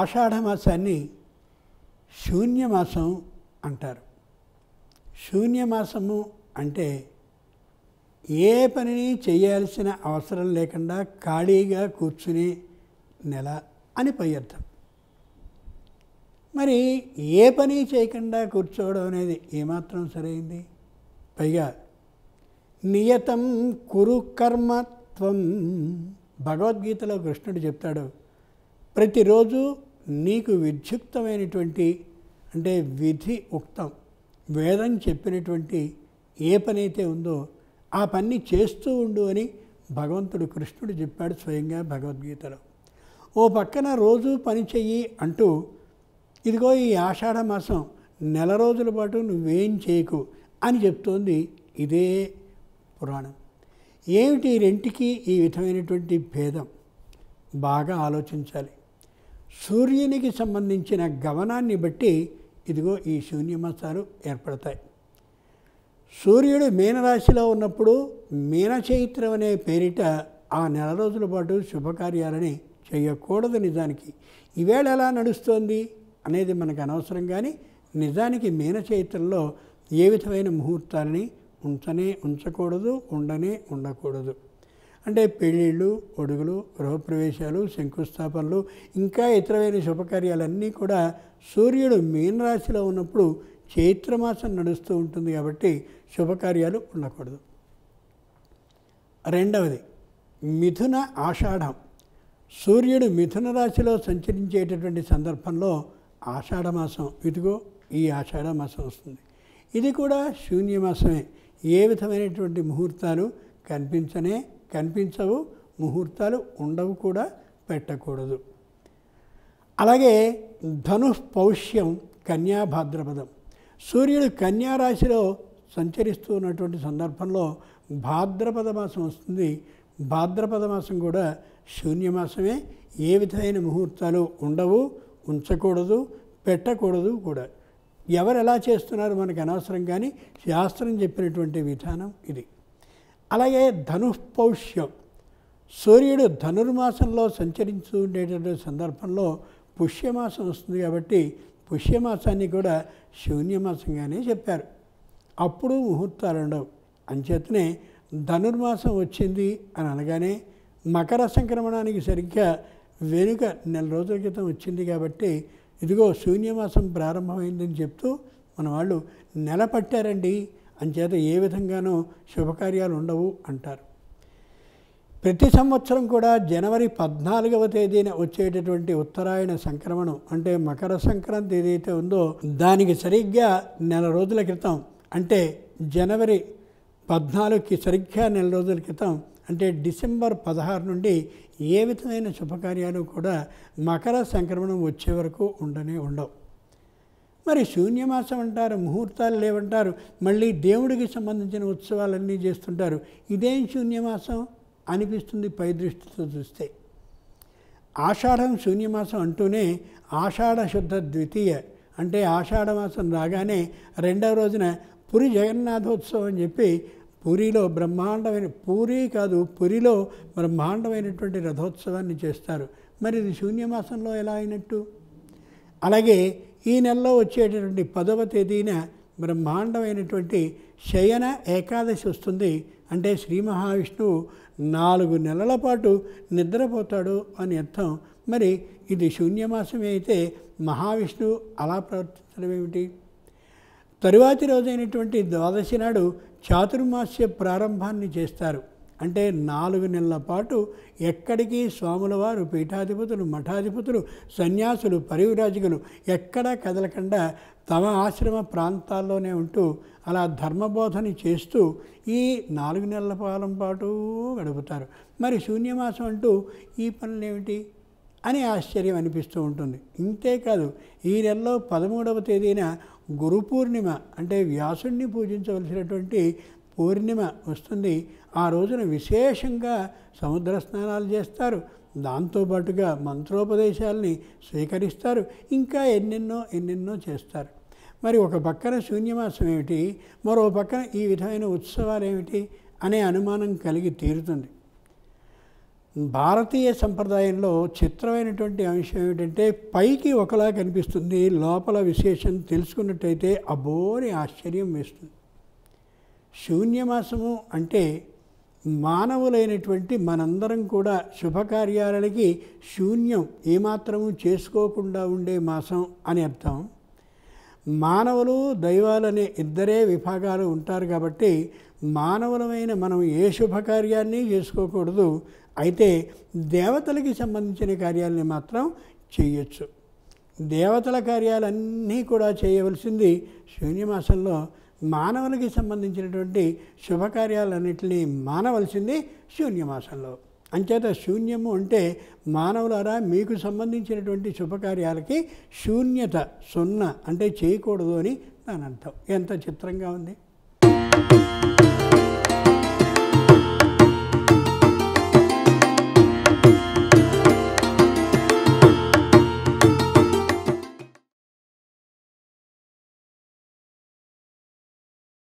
ఆషాఢమాసాన్ని శూన్యమాసం అంటారు శూన్యమాసము అంటే ఏ పనిని చేయాల్సిన అవసరం లేకుండా ఖాళీగా కూర్చునే నెల అని పై అర్థం మరి ఏ పని చేయకుండా కూర్చోవడం అనేది ఏమాత్రం సరైంది పైగా నియతం కురు కర్మత్వం భగవద్గీతలో కృష్ణుడు చెప్తాడు ప్రతిరోజు నీకు విధ్యుక్తమైనటువంటి అంటే విధి ఉక్తం వేదం చెప్పినటువంటి ఏ పని అయితే ఉందో ఆ పని చేస్తూ ఉండు అని భగవంతుడు కృష్ణుడు చెప్పాడు స్వయంగా భగవద్గీతలో ఓ పక్కన రోజు పని చెయ్యి అంటూ ఇదిగో ఈ ఆషాఢ మాసం నెల రోజుల పాటు నువ్వేం చేయకు అని చెప్తోంది ఇదే పురాణం ఏమిటి రెంటికి ఈ విధమైనటువంటి భేదం బాగా ఆలోచించాలి సూర్యునికి సంబంధించిన గమనాన్ని బట్టి ఇదిగో ఈ శూన్యమాసాలు ఏర్పడతాయి సూర్యుడు మీనరాశిలో ఉన్నప్పుడు మీనచైత్రం అనే పేరిట ఆ నెల రోజుల పాటు శుభకార్యాలని చేయకూడదు నిజానికి ఈవేళ ఎలా నడుస్తోంది అనేది మనకు అనవసరం కానీ నిజానికి మీనచైత్రంలో ఏ విధమైన ముహూర్తాలని ఉంచనే ఉంచకూడదు ఉండనే ఉండకూడదు అంటే పెళ్ళిళ్ళు పొడుగులు గృహప్రవేశాలు శంకుస్థాపనలు ఇంకా ఇతరమైన శుభకార్యాలన్నీ కూడా సూర్యుడు మీన రాశిలో ఉన్నప్పుడు చైత్రమాసం నడుస్తూ ఉంటుంది కాబట్టి శుభకార్యాలు ఉండకూడదు రెండవది మిథున ఆషాఢం సూర్యుడు మిథున రాశిలో సంచరించేటటువంటి సందర్భంలో ఆషాఢమాసం ఇదిగో ఈ ఆషాఢమాసం వస్తుంది ఇది కూడా శూన్యమాసమే ఏ విధమైనటువంటి ముహూర్తాలు కనిపించనే కనిపించవు ముహూర్తాలు ఉండవు కూడా పెట్టకూడదు అలాగే ధనుపౌష్యం కన్యాభాద్రపదం సూర్యుడు కన్యారాశిలో ఉన్నటువంటి సందర్భంలో భాద్రపద మాసం వస్తుంది భాద్రపద మాసం కూడా శూన్యమాసమే ఏ విధమైన ముహూర్తాలు ఉండవు ఉంచకూడదు పెట్టకూడదు కూడా ఎవరు ఎలా చేస్తున్నారో మనకు అనవసరం కానీ శాస్త్రం చెప్పినటువంటి విధానం ఇది అలాగే ధనుపౌష్యం సూర్యుడు ధనుర్మాసంలో సంచరించు ఉండేటటువంటి సందర్భంలో పుష్యమాసం వస్తుంది కాబట్టి పుష్యమాసాన్ని కూడా శూన్యమాసంగానే చెప్పారు అప్పుడు ముహూర్తాలు ఉండవు అంచేతనే ధనుర్మాసం వచ్చింది అని అనగానే మకర సంక్రమణానికి సరిగ్గా వెనుక నెల రోజుల క్రితం వచ్చింది కాబట్టి ఇదిగో శూన్యమాసం ప్రారంభమైందని చెప్తూ మన వాళ్ళు నెల పట్టారండి అంచేత ఏ విధంగానూ శుభకార్యాలు ఉండవు అంటారు ప్రతి సంవత్సరం కూడా జనవరి పద్నాలుగవ తేదీన వచ్చేటటువంటి ఉత్తరాయణ సంక్రమణం అంటే మకర సంక్రాంతి ఏదైతే ఉందో దానికి సరిగ్గా నెల రోజుల క్రితం అంటే జనవరి పద్నాలుగుకి సరిగ్గా నెల రోజుల క్రితం అంటే డిసెంబర్ పదహారు నుండి ఏ విధమైన శుభకార్యాలు కూడా మకర సంక్రమణం వచ్చే వరకు ఉండనే ఉండవు మరి శూన్యమాసం అంటారు ముహూర్తాలు లేవంటారు మళ్ళీ దేవుడికి సంబంధించిన ఉత్సవాలన్నీ చేస్తుంటారు ఇదేం శూన్యమాసం అనిపిస్తుంది పై దృష్టితో చూస్తే ఆషాఢం శూన్యమాసం అంటూనే ఆషాఢ శుద్ధ ద్వితీయ అంటే ఆషాఢమాసం రాగానే రెండవ రోజున పురి జగన్నాథోత్సవం అని చెప్పి పూరిలో బ్రహ్మాండమైన పూరి కాదు పురిలో బ్రహ్మాండమైనటువంటి రథోత్సవాన్ని చేస్తారు మరి ఇది శూన్యమాసంలో ఎలా అయినట్టు అలాగే ఈ నెలలో వచ్చేటటువంటి పదవ తేదీన బ్రహ్మాండమైనటువంటి శయన ఏకాదశి వస్తుంది అంటే శ్రీ మహావిష్ణువు నాలుగు నెలల పాటు నిద్రపోతాడు అని అర్థం మరి ఇది శూన్యమాసమే అయితే మహావిష్ణువు అలా ప్రవర్తించడం ఏమిటి తరువాతి రోజైనటువంటి ద్వాదశి నాడు చాతుర్మాస్య ప్రారంభాన్ని చేస్తారు అంటే నాలుగు నెలల పాటు ఎక్కడికి స్వాముల వారు పీఠాధిపతులు మఠాధిపతులు సన్యాసులు పరివిరాజకులు ఎక్కడా కదలకుండా తమ ఆశ్రమ ప్రాంతాల్లోనే ఉంటూ అలా ధర్మబోధన చేస్తూ ఈ నాలుగు నెలల కాలం పాటు గడుపుతారు మరి శూన్యమాసం అంటూ ఈ పనులు ఏమిటి అని ఆశ్చర్యం అనిపిస్తూ ఉంటుంది ఇంతేకాదు ఈ నెలలో పదమూడవ తేదీన గురు పూర్ణిమ అంటే వ్యాసుణ్ణి పూజించవలసినటువంటి పూర్ణిమ వస్తుంది ఆ రోజున విశేషంగా సముద్ర స్నానాలు చేస్తారు దాంతోపాటుగా మంత్రోపదేశాలని స్వీకరిస్తారు ఇంకా ఎన్నెన్నో ఎన్నెన్నో చేస్తారు మరి ఒక పక్కన శూన్యమాసం ఏమిటి మరో పక్కన ఈ విధమైన ఉత్సవాలు ఏమిటి అనే అనుమానం కలిగి తీరుతుంది భారతీయ సంప్రదాయంలో చిత్రమైనటువంటి అంశం ఏమిటంటే పైకి ఒకలా కనిపిస్తుంది లోపల విశేషం తెలుసుకున్నట్టయితే అబోని ఆశ్చర్యం వేస్తుంది శూన్యమాసము అంటే మానవులైనటువంటి మనందరం కూడా శుభకార్యాలకి శూన్యం ఏమాత్రము చేసుకోకుండా ఉండే మాసం అని అర్థం మానవులు దైవాలనే ఇద్దరే విభాగాలు ఉంటారు కాబట్టి మానవులమైన మనం ఏ శుభకార్యాన్ని చేసుకోకూడదు అయితే దేవతలకి సంబంధించిన కార్యాలని మాత్రం చేయొచ్చు దేవతల కార్యాలన్నీ కూడా చేయవలసింది శూన్యమాసంలో మానవునికి సంబంధించినటువంటి శుభకార్యాలన్నింటినీ మానవలసింది శూన్యమాసంలో అంచేత శూన్యము అంటే మానవులారా మీకు సంబంధించినటువంటి శుభకార్యాలకి శూన్యత సున్న అంటే చేయకూడదు అని దాని అర్థం ఎంత చిత్రంగా ఉంది